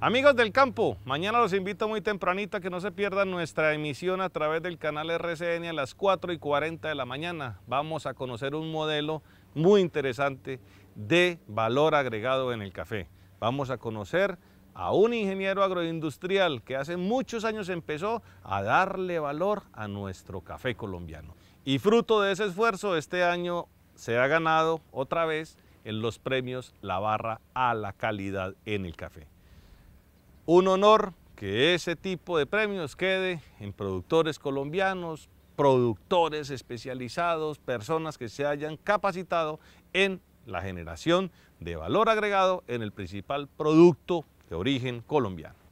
Amigos del campo, mañana los invito muy tempranito a que no se pierdan nuestra emisión a través del canal RCN a las 4 y 40 de la mañana. Vamos a conocer un modelo muy interesante de valor agregado en el café. Vamos a conocer a un ingeniero agroindustrial que hace muchos años empezó a darle valor a nuestro café colombiano. Y fruto de ese esfuerzo, este año se ha ganado otra vez en los premios La Barra a la calidad en el café un honor que ese tipo de premios quede en productores colombianos, productores especializados, personas que se hayan capacitado en la generación de valor agregado en el principal producto de origen colombiano.